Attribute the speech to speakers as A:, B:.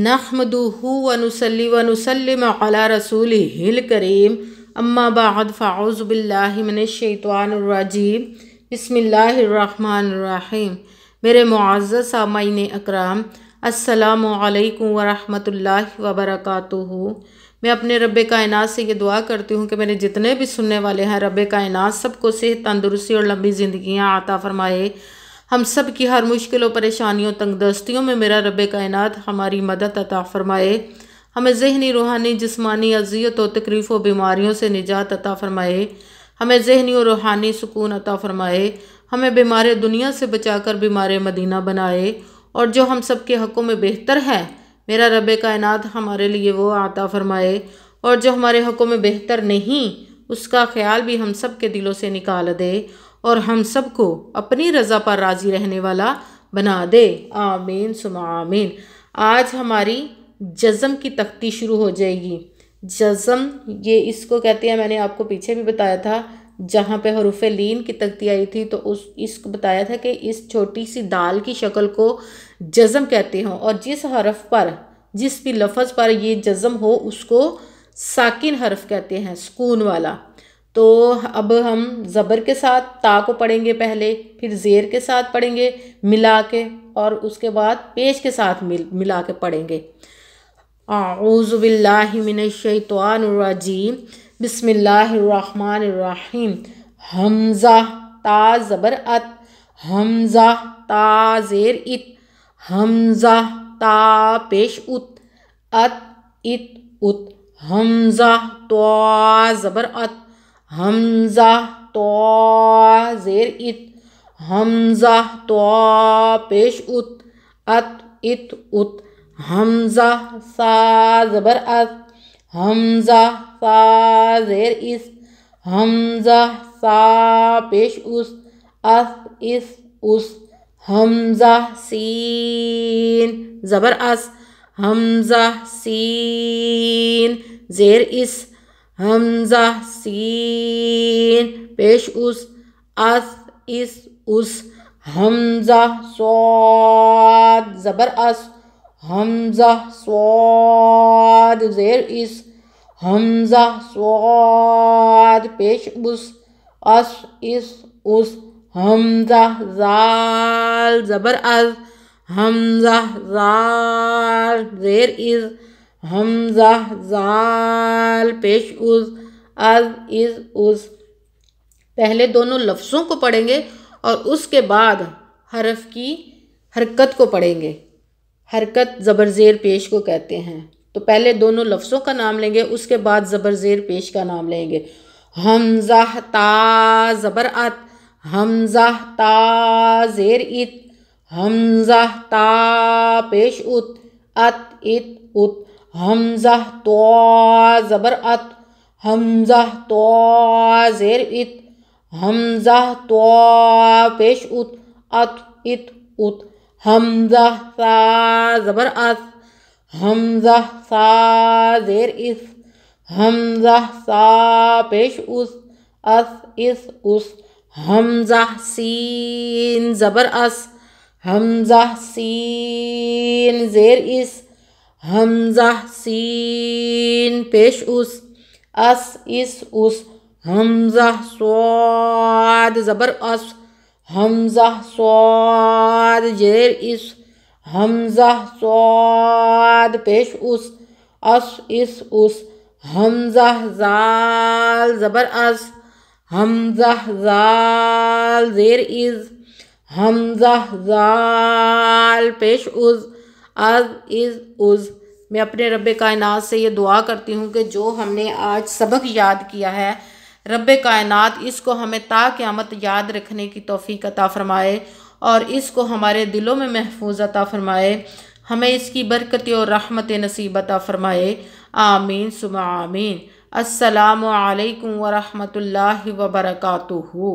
A: नहमदूहू वनुसली अला रसूल हिल करीम अम्माबाद बाद फ़ाउज़बिल्लाशतवानरजीम बसमीम मेरे मुआज़ सामाइन अकराम असलकम वरहमल वबरक मैं अपने रब कायनात से ये दुआ करती हूँ कि मेरे जितने भी सुनने वाले हैं रब कायनात सबको सेहत तंदुरुस्ती और लंबी ज़िंदियाँ आता फ़रमाए हम सब की हर मुश्किलों परेशानियों तंगदस्तियों में मेरा रब कायनत हमारी मदद अता फ़रमाए हमें जहनी रूहानी जिसमानी अजियत और तकलीफ़ों बीमारियों से निजात अता फ़रमाए हमें जहनी और रूहानी सुकून अता फ़रमाए हमें बीमार दुनिया से बचा कर बीमार मदीना बनाए और जो हम सब के हक़ों में बेहतर है मेरा रब कायनत हमारे लिए वो आता फ़रमाए और जो हमारे हक़ों में बेहतर नहीं उसका ख्याल भी हम सब के दिलों से निकाल दे और हम सबको अपनी रज़ा पर राज़ी रहने वाला बना दे आमीन सुम आमीन आज हमारी जज़म की तख्ती शुरू हो जाएगी जज़म ये इसको कहते हैं मैंने आपको पीछे भी बताया था जहाँ पे हरूफ लीन की तख्ती आई थी तो उस इसको बताया था कि इस छोटी सी दाल की शक्ल को जज़म कहते हों और जिस हरफ पर जिस भी लफज पर ये जज़म हो उसको साकिन हरफ कहते हैं सुकून वाला तो अब हम ज़बर के साथ ता को पढ़ेंगे पहले फिर ज़ेर के साथ पढ़ेंगे मिला के और उसके बाद पेश के साथ मिल मिला के पढ़ेंगे आऊज़बिल्लिमिनशैतवानरजीम बिसमीम हमज़ा ता ज़बर अत हमज़ा ता ज़ेर इत हमज़ा ता पेश उत अत इत उत हमज़ा तो ज़बर अत همزة طا زير إت همزة طا بيش أت أت إت أت همزة ثا زبر أت همزة ثا زير إس همزة ثا بيش أس أث إس أس همزة سين زبر أس همزة سين زير إس Hamza, Sin, Pesh, Us, As, Is, Us, Hamza, Swad, Zabar, As, Hamza, Swad, there is Hamza, Swad, Pesh, Us, As, Is, Us, Hamza, Zal, Zabar, As, Hamza, Zal, there is. Hamza जाल पेश उज अज इज उज पहले दोनों लफ्ज़ों को पढ़ेंगे और उसके बाद हरफ की हरकत को पढ़ेंगे हरकत ज़बर ज़ेर पेश को कहते हैं तो पहले दोनों लफ्ज़ों का नाम लेंगे उसके बाद ज़बर ज़ेर पेश का नाम लेंगे हमजा ता ज़बर अत हमजा ता ज़ेर इत हमजा ता पेश उत अत इत उत همزة طا زبر أط همزة طا زير إت همزة طا بيش أط أط إت أط همزة ثا زبر أث همزة ثا زير إث همزة ثا بيش أث أث إث أث همزة سين زبر أس همزة سين زير إس हमजा सीन पेश उस अस इस उस हमजा स्वाद ज़बर अस हमजा स्वाद जेर इस हमजा स्वाद पेश उस अस इस उस हमजा जाल ज़बर अस हमजा जाल जेर इज़ हमजा जाल पेश उज़ आज इज़ उज़ मैं अपने रब कायनात से ये दुआ करती हूँ कि जो हमने आज सबक याद किया है रब कायनात इसको हमें ता याद रखने की तोफ़ी अता फ़रमाए और इसको हमारे दिलों में महफूज अता फ़रमाए हमें इसकी बरकत और रहमत नसीब अता फ़रमाए आमीन सुबह आमीन असलकम वरहमल वबरकू